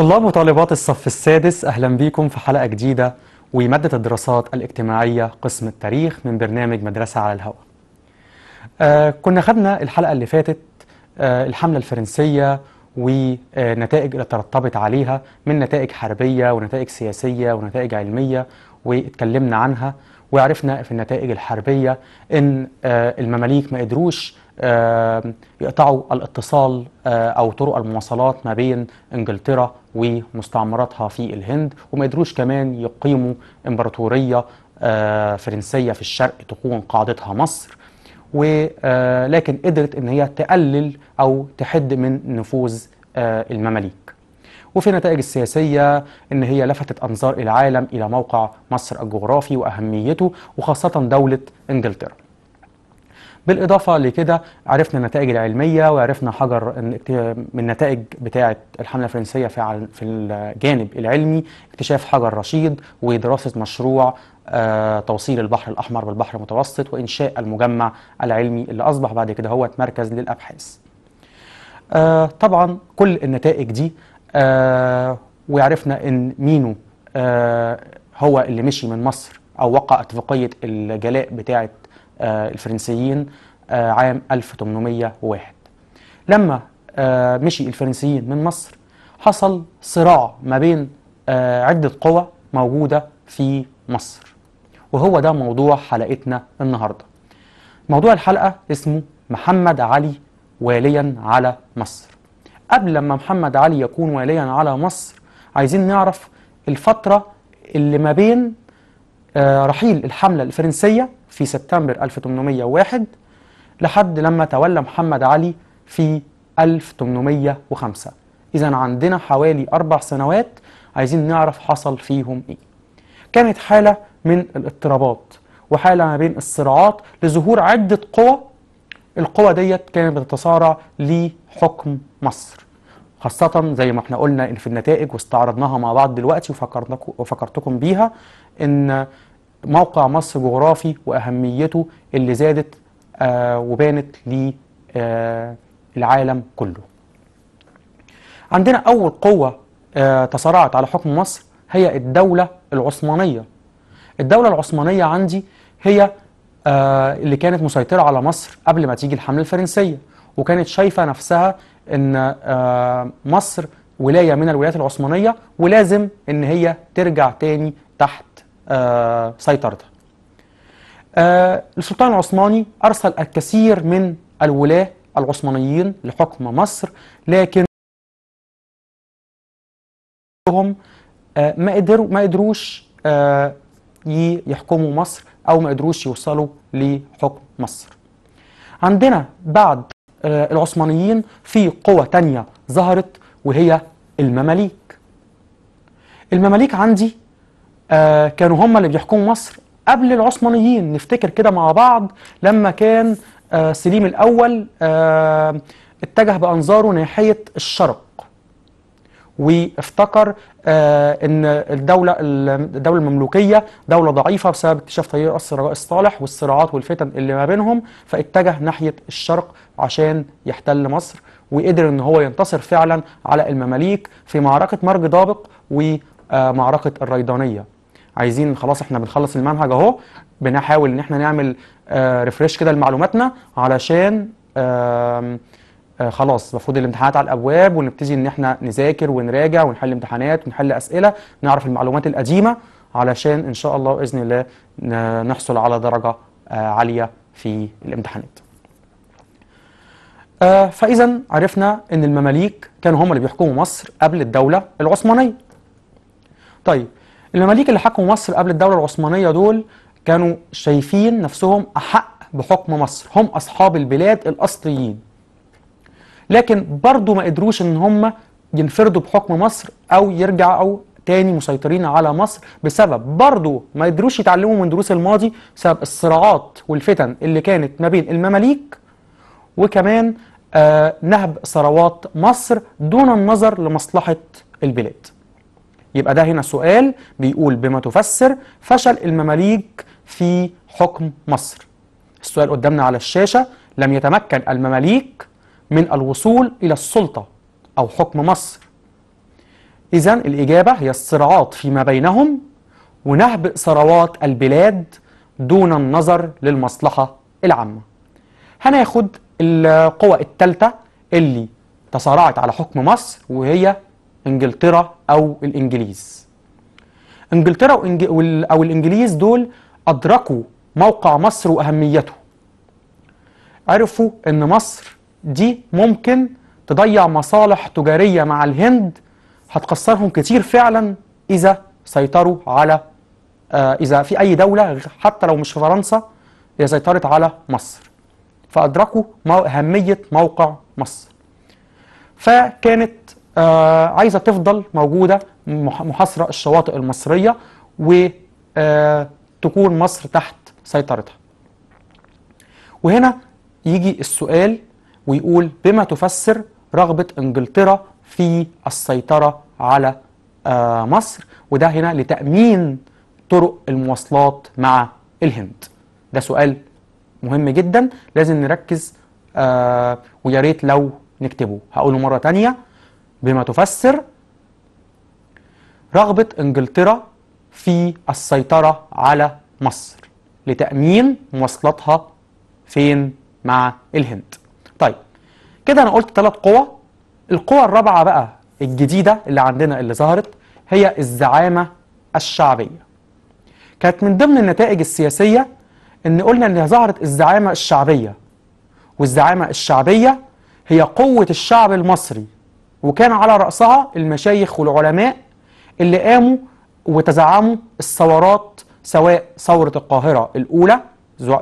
طلاب وطالبات الصف السادس أهلا بكم في حلقة جديدة ومادة الدراسات الاجتماعية قسم التاريخ من برنامج مدرسة على الهواء آه كنا خدنا الحلقة اللي فاتت آه الحملة الفرنسية ونتائج اللي ترتبت عليها من نتائج حربية ونتائج سياسية ونتائج علمية واتكلمنا عنها وعرفنا في النتائج الحربية إن آه المماليك ما قدروش آه، يقطعوا الاتصال آه، او طرق المواصلات ما بين انجلترا ومستعمراتها في الهند وما قدروش كمان يقيموا امبراطوريه آه، فرنسيه في الشرق تكون قاعدتها مصر ولكن آه، قدرت ان هي تقلل او تحد من نفوذ آه، المماليك وفي النتائج السياسية إن هي لفتت أنظار العالم إلى موقع مصر الجغرافي وأهميته وخاصة دولة إنجلترا بالإضافة لكده عرفنا النتائج العلمية وعرفنا حجر من النتائج بتاعة الحملة الفرنسية في في الجانب العلمي اكتشاف حجر رشيد ودراسة مشروع آه، توصيل البحر الأحمر بالبحر المتوسط وإنشاء المجمع العلمي اللي أصبح بعد كده هو مركز للأبحاث آه، طبعا كل النتائج دي آه، وعرفنا ان مينو هو اللي مشي من مصر او وقع اتفاقيه الجلاء بتاعه آه، الفرنسيين آه، عام 1801 لما آه، مشي الفرنسيين من مصر حصل صراع ما بين عدة قوى موجودة في مصر وهو ده موضوع حلقتنا النهاردة موضوع الحلقة اسمه محمد علي واليا على مصر قبل لما محمد علي يكون واليا على مصر عايزين نعرف الفترة اللي ما بين آه، رحيل الحملة الفرنسية في سبتمبر 1801 لحد لما تولى محمد علي في 1805 إذا عندنا حوالي أربع سنوات عايزين نعرف حصل فيهم إيه كانت حالة من الاضطرابات وحالة ما بين الصراعات لظهور عدة قوى القوى ديت كانت بتتصارع لحكم مصر خاصة زي ما احنا قلنا في النتائج واستعرضناها مع بعض دلوقتي وفكرتكم بيها ان موقع مصر جغرافي واهميته اللي زادت آه، وبانت للعالم آه، كله عندنا اول قوه آه، تصارعت على حكم مصر هي الدوله العثمانيه الدوله العثمانيه عندي هي اللي كانت مسيطره على مصر قبل ما تيجي الحمله الفرنسيه وكانت شايفه نفسها ان مصر ولايه من الولايات العثمانيه ولازم ان هي ترجع تاني تحت آه، سيطرتها آه، السلطان العثماني أرسل الكثير من الولاة العثمانيين لحكم مصر لكن هم آه، ما قدروا ما قدروش يحكموا مصر او ما قدروش يوصلوا لحكم مصر عندنا بعد العثمانيين في قوة تانية ظهرت وهي المماليك المماليك عندي آه كانوا هم اللي بيحكموا مصر قبل العثمانيين نفتكر كده مع بعض لما كان آه سليم الأول آه اتجه بأنظاره ناحية الشرق وافتكر آه ان الدوله الدوله المملوكيه دوله ضعيفه بسبب اكتشاف تيار قصر رجاء الصالح والصراعات والفتن اللي ما بينهم فاتجه ناحيه الشرق عشان يحتل مصر وقدر ان هو ينتصر فعلا على المماليك في معركه مرج ضابق ومعركه الريدانيه عايزين خلاص احنا بنخلص المنهج اهو بنحاول ان احنا نعمل ريفرش آه، كده لمعلوماتنا علشان آه، خلاص المفروض الامتحانات على الابواب ونبتدي ان احنا نذاكر ونراجع ونحل امتحانات ونحل اسئله نعرف المعلومات القديمه علشان ان شاء الله باذن الله نحصل على درجه آه، عاليه في الامتحانات. فاذا عرفنا ان المماليك كانوا هم اللي بيحكموا مصر قبل الدوله العثمانيه. طيب المماليك اللي حكموا مصر قبل الدولة العثمانية دول كانوا شايفين نفسهم أحق بحكم مصر هم أصحاب البلاد الأصليين لكن برضو ما قدروش إن هم ينفردوا بحكم مصر أو يرجعوا تاني مسيطرين على مصر بسبب برضو ما قدروش يتعلموا من دروس الماضي بسبب الصراعات والفتن اللي كانت ما بين المماليك وكمان آه نهب ثروات مصر دون النظر لمصلحة البلاد يبقى ده هنا سؤال بيقول بما تفسر فشل المماليك في حكم مصر السؤال قدامنا على الشاشة لم يتمكن المماليك من الوصول إلى السلطة أو حكم مصر إذا الإجابة هي الصراعات فيما بينهم ونهب ثروات البلاد دون النظر للمصلحة العامة هناخد القوى الثالثة اللي تصارعت على حكم مصر وهي انجلترا او الانجليز انجلترا او الانجليز دول ادركوا موقع مصر واهميته عرفوا ان مصر دي ممكن تضيع مصالح تجاريه مع الهند هتخسرهم كتير فعلا اذا سيطروا على آه، اذا في اي دوله حتى لو مش في فرنسا هي سيطرت على مصر فادركوا اهميه موقع مصر فكانت آه عايزه تفضل موجوده محاصره الشواطئ المصريه وتكون آه، مصر تحت سيطرتها. وهنا يجي السؤال ويقول بما تفسر رغبه انجلترا في السيطره على آه، مصر وده هنا لتامين طرق المواصلات مع الهند. ده سؤال مهم جدا لازم نركز آه ويا ريت لو نكتبه هقوله مره ثانيه بما تفسر رغبة إنجلترا في السيطرة على مصر لتأمين مواصلاتها فين مع الهند طيب كده أنا قلت ثلاث قوى القوى الرابعة بقى الجديدة اللي عندنا اللي ظهرت هي الزعامة الشعبية كانت من ضمن النتائج السياسية إن قلنا إن ظهرت الزعامة الشعبية والزعامة الشعبية هي قوة الشعب المصري وكان على رأسها المشايخ والعلماء اللي قاموا وتزعموا الثورات سواء ثورة القاهرة الأولى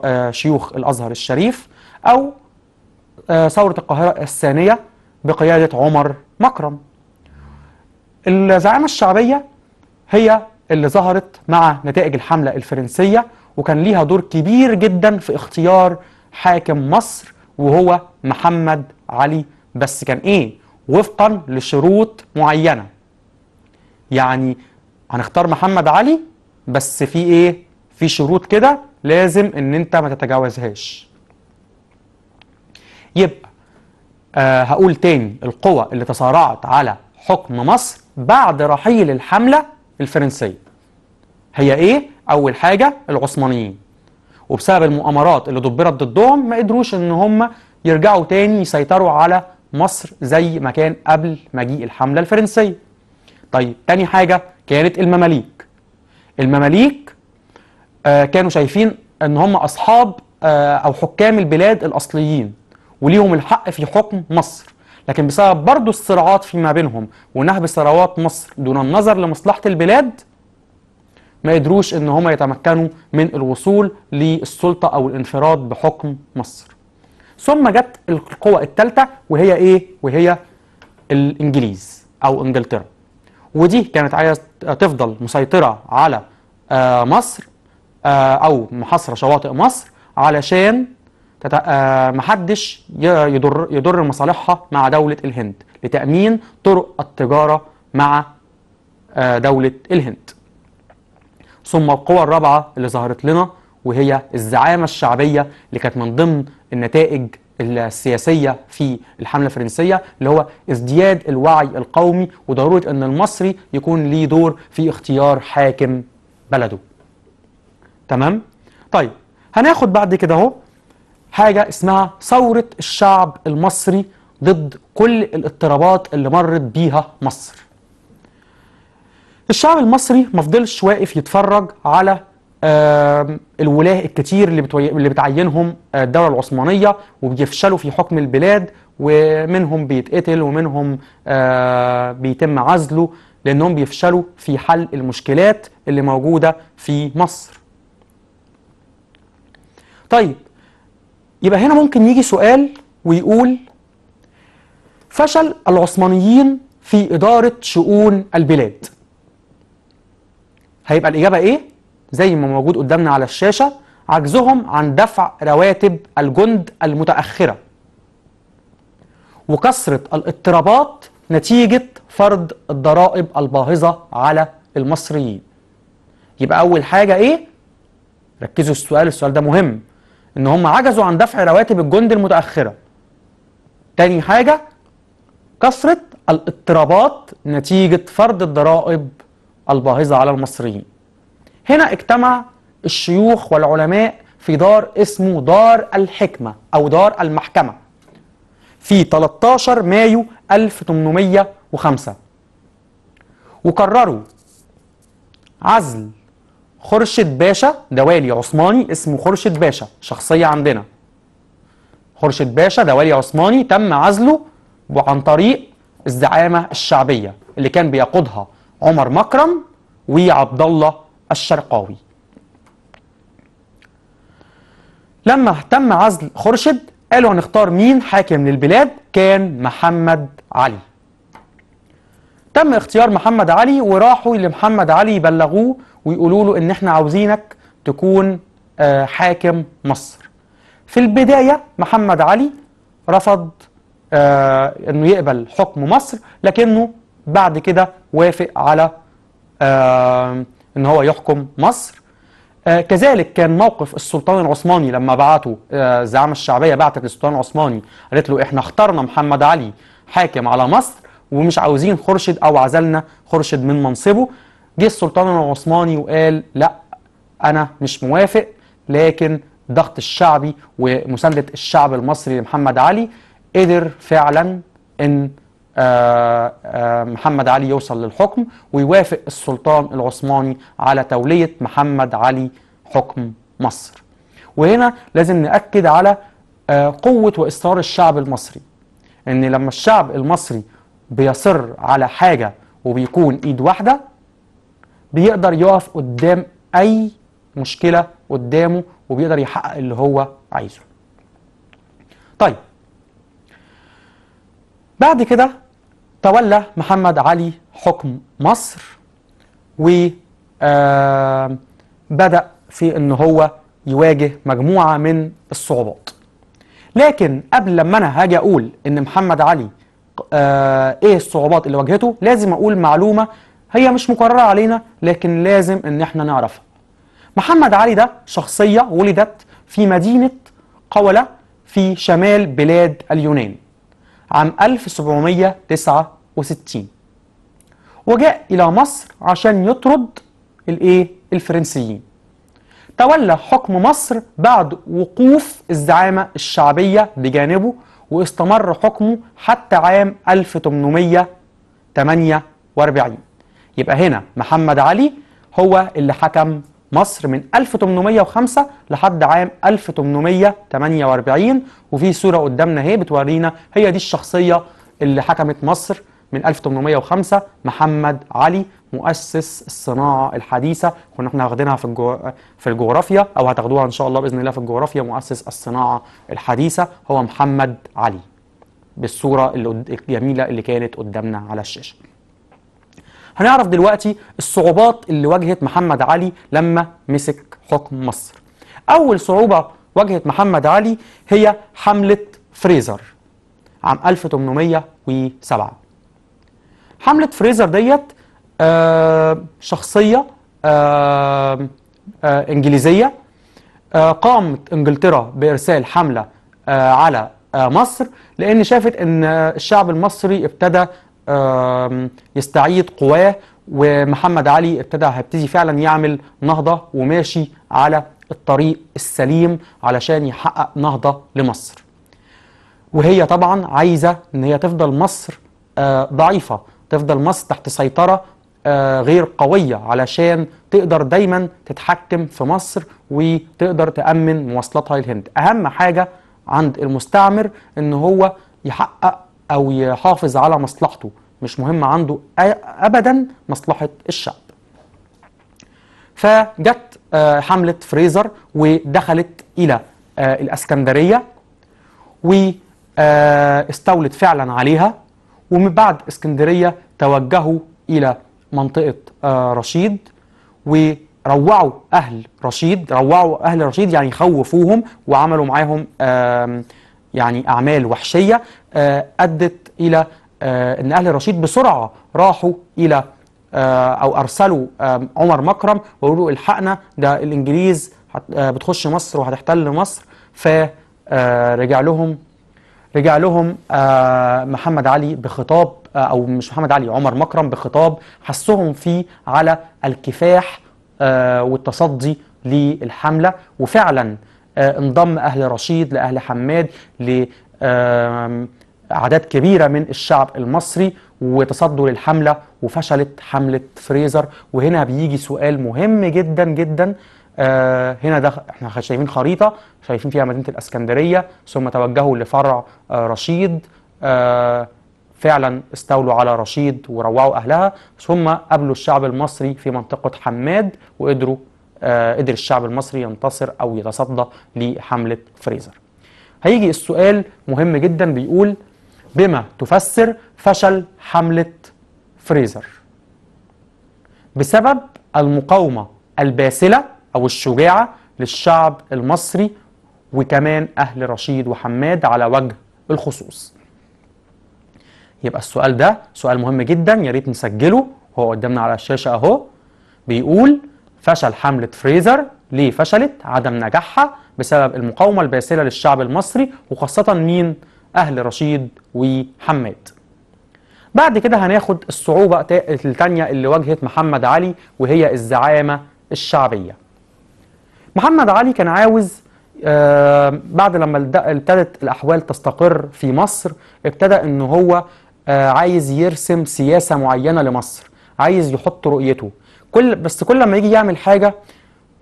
آه، شيوخ الأزهر الشريف أو آه، ثورة القاهرة الثانية بقيادة عمر مكرم الزعامة الشعبية هي اللي ظهرت مع نتائج الحملة الفرنسية وكان ليها دور كبير جدا في اختيار حاكم مصر وهو محمد علي بس كان ايه وفقا لشروط معينه يعني هنختار محمد علي بس في ايه في شروط كده لازم ان انت ما تتجاوزهاش يبقى آه هقول تاني القوى اللي تصارعت على حكم مصر بعد رحيل الحملة الفرنسية هي ايه؟ أول حاجة العثمانيين وبسبب المؤامرات اللي دبرت ضدهم ما قدروش ان هم يرجعوا تاني يسيطروا على مصر زي ما كان قبل مجيء الحملة الفرنسية طيب تاني حاجة كانت المماليك المماليك آه كانوا شايفين ان هم اصحاب آه او حكام البلاد الاصليين وليهم الحق في حكم مصر لكن بسبب برضه الصراعات فيما بينهم ونهب ثروات مصر دون النظر لمصلحة البلاد ما قدروش ان هم يتمكنوا من الوصول للسلطة او الانفراد بحكم مصر ثم جت القوة الثالثة وهي إيه؟ وهي الإنجليز أو إنجلترا ودي كانت عايزة تفضل مسيطرة على آه، مصر آه، أو محاصرة شواطئ مصر علشان آه، محدش يضر يضر مصالحها مع دولة الهند لتأمين طرق التجارة مع دولة الهند ثم القوة الرابعة اللي ظهرت لنا وهي الزعامة الشعبية اللي كانت من ضمن النتائج السياسية في الحملة الفرنسية اللي هو ازدياد الوعي القومي وضرورة أن المصري يكون ليه دور في اختيار حاكم بلده تمام؟ طيب هناخد بعد كده اهو حاجة اسمها ثورة الشعب المصري ضد كل الاضطرابات اللي مرت بيها مصر الشعب المصري ما فضلش واقف يتفرج على الولاه الكتير اللي, بتوي... اللي بتعينهم آه، الدولة العثمانية وبيفشلوا في حكم البلاد ومنهم بيتقتل ومنهم آه، بيتم عزله لأنهم بيفشلوا في حل المشكلات اللي موجودة في مصر طيب يبقى هنا ممكن يجي سؤال ويقول فشل العثمانيين في إدارة شؤون البلاد هيبقى الإجابة إيه؟ زي ما موجود قدامنا على الشاشة عجزهم عن دفع رواتب الجند المتأخرة وكثرة الاضطرابات نتيجة فرض الضرائب الباهظة على المصريين يبقى أول حاجة إيه؟ ركزوا السؤال السؤال ده مهم إن هم عجزوا عن دفع رواتب الجند المتأخرة تاني حاجة كثرة الاضطرابات نتيجة فرض الضرائب الباهظة على المصريين هنا اجتمع الشيوخ والعلماء في دار اسمه دار الحكمة أو دار المحكمة في 13 مايو 1805 وقرروا عزل خرشد باشا ده والي عثماني اسمه خرشد باشا شخصية عندنا خرشد باشا ده والي عثماني تم عزله عن طريق الزعامة الشعبية اللي كان بيقودها عمر مكرم وعبد الله الشرقاوي لما تم عزل خرشد قالوا هنختار مين حاكم للبلاد كان محمد علي تم اختيار محمد علي وراحوا لمحمد علي يبلغوه ويقولوا له ان احنا عاوزينك تكون آه، حاكم مصر في البداية محمد علي رفض آه، انه يقبل حكم مصر لكنه بعد كده وافق على ان هو يحكم مصر آه كذلك كان موقف السلطان العثماني لما بعته آه الزعامه الشعبيه بعتت للسلطان العثماني قالت له احنا اخترنا محمد علي حاكم على مصر ومش عاوزين خرشد او عزلنا خرشد من منصبه جه السلطان العثماني وقال لا انا مش موافق لكن ضغط الشعبي ومساندة الشعب المصري لمحمد علي قدر فعلا ان آه، آه، محمد علي يوصل للحكم ويوافق السلطان العثماني على تولية محمد علي حكم مصر وهنا لازم نأكد على آه، قوة وإصرار الشعب المصري إن لما الشعب المصري بيصر على حاجة وبيكون إيد واحدة بيقدر يقف قدام أي مشكلة قدامه وبيقدر يحقق اللي هو عايزه طيب بعد كده تولى محمد علي حكم مصر و آه، بدا في أن هو يواجه مجموعة من الصعوبات لكن قبل لما أنا هاجي أقول أن محمد علي آه، إيه الصعوبات اللي واجهته لازم أقول معلومة هي مش مكررة علينا لكن لازم أن احنا نعرفها محمد علي ده شخصية ولدت في مدينة قولة في شمال بلاد اليونان عام 1799 1860 وجاء إلى مصر عشان يطرد الإيه؟ الفرنسيين تولى حكم مصر بعد وقوف الزعامة الشعبية بجانبه واستمر حكمه حتى عام 1848 يبقى هنا محمد علي هو اللي حكم مصر من 1805 لحد عام 1848 وفي صورة قدامنا اهي بتورينا هي دي الشخصية اللي حكمت مصر من 1805 محمد علي مؤسس الصناعه الحديثه كنا احنا واخدينها في الجو... في الجغرافيا او هتاخدوها ان شاء الله باذن الله في الجغرافيا مؤسس الصناعه الحديثه هو محمد علي بالصوره الجميله اللي كانت قدامنا على الشاشه هنعرف دلوقتي الصعوبات اللي واجهت محمد علي لما مسك حكم مصر اول صعوبه واجهت محمد علي هي حمله فريزر عام 1807 حمله فريزر ديت آه، شخصيه آه، آه، انجليزيه قامت انجلترا بارسال حمله على مصر لان شافت ان الشعب المصري ابتدى يستعيد قواه ومحمد علي ابتدى هيبتدي فعلا يعمل نهضه وماشي على الطريق السليم علشان يحقق نهضه لمصر وهي طبعا عايزه ان هي تفضل مصر ضعيفه تفضل مصر تحت سيطرة آه، غير قوية علشان تقدر دايما تتحكم في مصر وتقدر تأمن مواصلاتها للهند أهم حاجة عند المستعمر ان هو يحقق او يحافظ على مصلحته مش مهم عنده ابدا مصلحه الشعب فجت آه، حمله فريزر ودخلت الى آه، الاسكندريه واستولت فعلا عليها ومن بعد اسكندرية توجهوا إلى منطقة آه، رشيد وروعوا أهل رشيد روعوا أهل رشيد يعني خوفوهم وعملوا معاهم يعني أعمال وحشية آه، أدت إلى آه، أن أهل رشيد بسرعة راحوا إلى أو أرسلوا عمر مكرم وقالوا الحقنا ده الإنجليز بتخش مصر وهتحتل مصر فرجع لهم رجع لهم آه، محمد علي بخطاب آه، او مش محمد علي عمر مكرم بخطاب حثهم فيه على الكفاح آه، والتصدي للحمله وفعلا انضم اهل رشيد لاهل حماد لاعداد كبيره من الشعب المصري وتصدوا للحمله وفشلت حمله فريزر وهنا بيجي سؤال مهم جدا جدا آه هنا ده احنا شايفين خريطه شايفين فيها مدينه الاسكندريه ثم توجهوا لفرع آه رشيد آه فعلا استولوا على رشيد وروعوا اهلها ثم قابلوا الشعب المصري في منطقه حماد وقدروا آه، قدر الشعب المصري ينتصر او يتصدى لحمله فريزر. هيجي السؤال مهم جدا بيقول بما تفسر فشل حمله فريزر؟ بسبب المقاومه الباسله أو الشجاعة للشعب المصري وكمان أهل رشيد وحماد على وجه الخصوص يبقى السؤال ده سؤال مهم جدا يا ريت نسجله هو قدامنا على الشاشة أهو بيقول فشل حملة فريزر ليه فشلت عدم نجاحها بسبب المقاومة الباسلة للشعب المصري وخاصة مين أهل رشيد وحماد بعد كده هناخد الصعوبة الثانية اللي واجهت محمد علي وهي الزعامة الشعبية محمد علي كان عاوز آه، بعد لما ابتدت الأحوال تستقر في مصر ابتدى ان هو آه، عايز يرسم سياسة معينة لمصر عايز يحط رؤيته كل بس كل ما يجي يعمل حاجة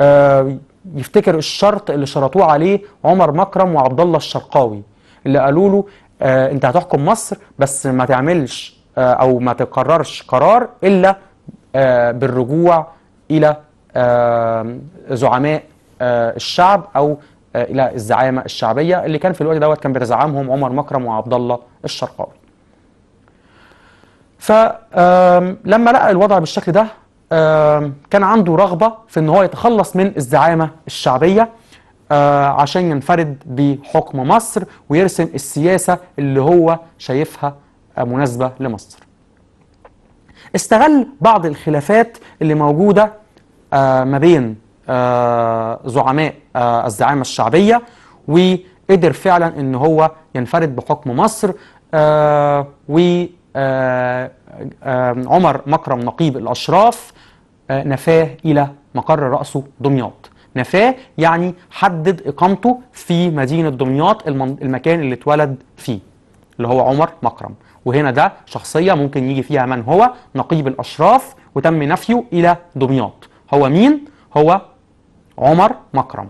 آه، يفتكر الشرط اللي شرطوه عليه عمر مكرم وعبد الله الشرقاوي اللي قالوا له انت هتحكم مصر بس ما تعملش او ما تقررش قرار الا بالرجوع الى زعماء آه، الشعب او آه، الى الزعامه الشعبيه اللي كان في الوقت دوت كان بيتزعمهم عمر مكرم وعبد الله الشرقاوي. فلما لقى الوضع بالشكل ده كان عنده رغبه في ان هو يتخلص من الزعامه الشعبيه آه، عشان ينفرد بحكم مصر ويرسم السياسه اللي هو شايفها مناسبه لمصر. استغل بعض الخلافات اللي موجوده ما بين آه، زعماء آه، الزعامة الشعبية وقدر فعلا ان هو ينفرد بحكم مصر آه، و عمر مكرم نقيب الأشراف نفاه إلى مقر رأسه دمياط نفاه يعني حدد إقامته في مدينة دمياط المكان اللي اتولد فيه اللي هو عمر مكرم وهنا ده شخصية ممكن يجي فيها من هو نقيب الأشراف وتم نفيه إلى دمياط هو مين؟ هو عمر مكرم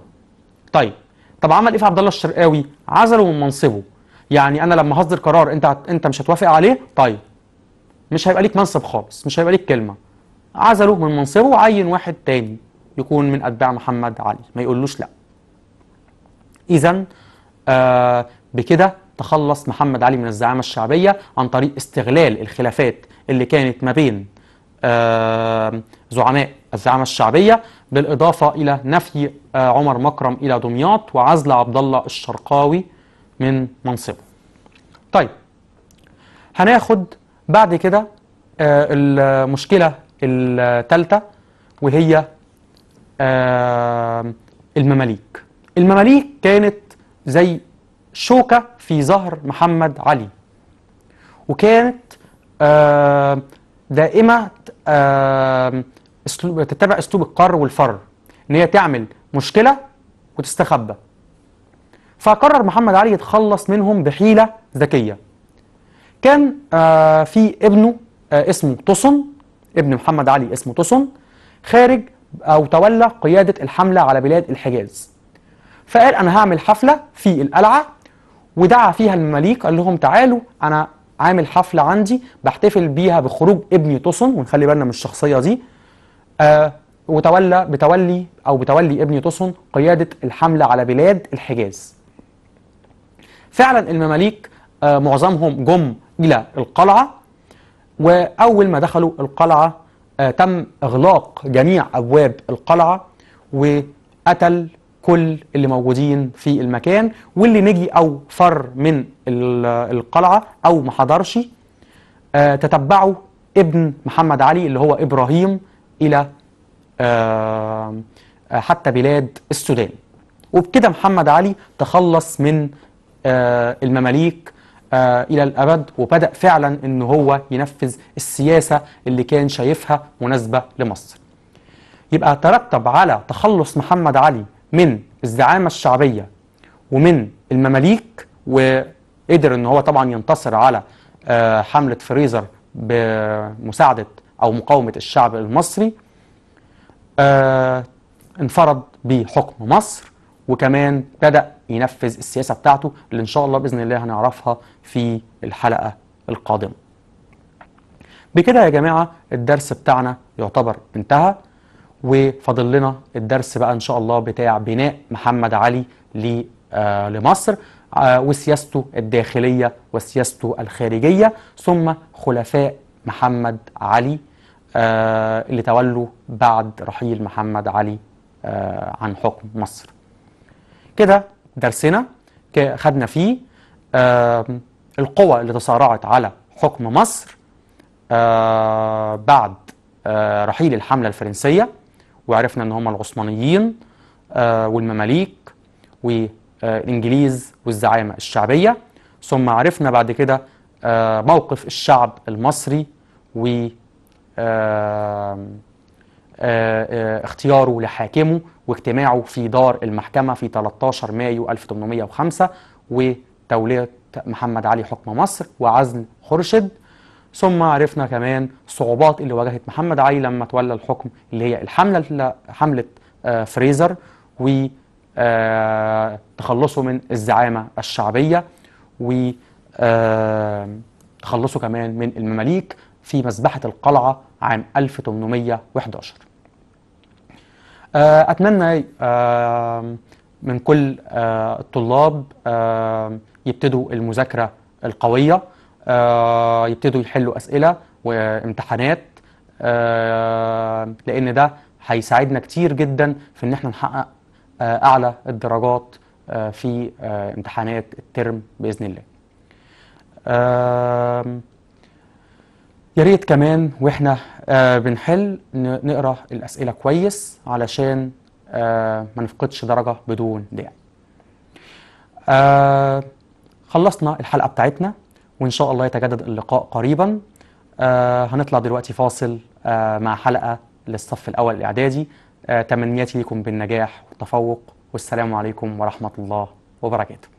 طيب طب عمل ايه في عبد الله الشرقاوي عزله من منصبه يعني انا لما هصدر قرار انت انت مش هتوافق عليه طيب مش هيبقى ليك منصب خالص مش هيبقى ليك كلمه عزله من منصبه وعين واحد تاني يكون من اتباع محمد علي ما يقولوش لا اذا آه بكده تخلص محمد علي من الزعامه الشعبيه عن طريق استغلال الخلافات اللي كانت ما بين آه، زعماء الزعامة الشعبية بالإضافة إلى نفي آه، عمر مكرم إلى دمياط وعزل عبد الله الشرقاوي من منصبه طيب هناخد بعد كده آه، المشكلة الثالثة وهي آه، المماليك المماليك كانت زي شوكة في ظهر محمد علي وكانت دائمة اسلوب تتبع اسلوب القر والفر ان هي تعمل مشكله وتستخبى فقرر محمد علي يتخلص منهم بحيله ذكيه كان آه في ابنه آه اسمه طسن ابن محمد علي اسمه طسن خارج او تولى قياده الحمله على بلاد الحجاز فقال انا هعمل حفله في القلعه ودعا فيها المماليك قال لهم تعالوا انا عامل حفله عندي بحتفل بيها بخروج ابني طسن ونخلي بالنا من الشخصيه دي آه وتولى بتولي أو بتولي ابن طسن قيادة الحملة على بلاد الحجاز فعلا المماليك آه معظمهم جم إلى القلعة وأول ما دخلوا القلعة آه تم إغلاق جميع أبواب القلعة وقتل كل اللي موجودين في المكان واللي نجي أو فر من القلعة أو ما حضرش آه تتبعه ابن محمد علي اللي هو إبراهيم إلى آه، حتى بلاد السودان وبكده محمد علي تخلص من آه، المماليك آه، إلى الأبد وبدأ فعلا أن هو ينفذ السياسة اللي كان شايفها مناسبة لمصر يبقى ترتب على تخلص محمد علي من الزعامة الشعبية ومن المماليك وقدر أن هو طبعا ينتصر على حملة فريزر بمساعدة أو مقاومة الشعب المصري آه انفرد بحكم مصر وكمان بدأ ينفذ السياسة بتاعته اللي إن شاء الله بإذن الله هنعرفها في الحلقة القادمة بكده يا جماعة الدرس بتاعنا يعتبر انتهى وفاضل لنا الدرس بقى إن شاء الله بتاع بناء محمد علي آه، لمصر آه، وسياسته الداخلية وسياسته الخارجية ثم خلفاء محمد علي آه، اللي تولوا بعد رحيل محمد علي آه، عن حكم مصر كده درسنا خدنا فيه آه، القوى اللي تصارعت على حكم مصر بعد رحيل الحملة الفرنسية وعرفنا ان هم العثمانيين والمماليك والانجليز والزعامة الشعبية ثم عرفنا بعد كده موقف الشعب المصري و اختياره لحاكمه واجتماعه في دار المحكمة في 13 مايو 1805 وتولية محمد علي حكم مصر وعزل خرشد ثم عرفنا كمان صعوبات اللي واجهت محمد علي لما تولى الحكم اللي هي الحملة حملة فريزر وتخلصه من الزعامة الشعبية و تخلصه كمان من المماليك في مذبحة القلعة عام 1811 آه، أتمنى آه، من كل آه، الطلاب يبتدوا المذاكرة القوية يبتدوا يحلوا أسئلة وامتحانات لأن ده هيساعدنا كتير جدا في إن احنا نحقق أعلى الدرجات في امتحانات الترم بإذن الله. يا ريت كمان واحنا آه بنحل نقرا الاسئله كويس علشان آه ما نفقدش درجه بدون داعي. آه خلصنا الحلقه بتاعتنا وان شاء الله يتجدد اللقاء قريبا. آه، هنطلع دلوقتي فاصل آه، مع حلقه للصف الاول الاعدادي آه، تمنياتي لكم بالنجاح والتفوق والسلام عليكم ورحمه الله وبركاته.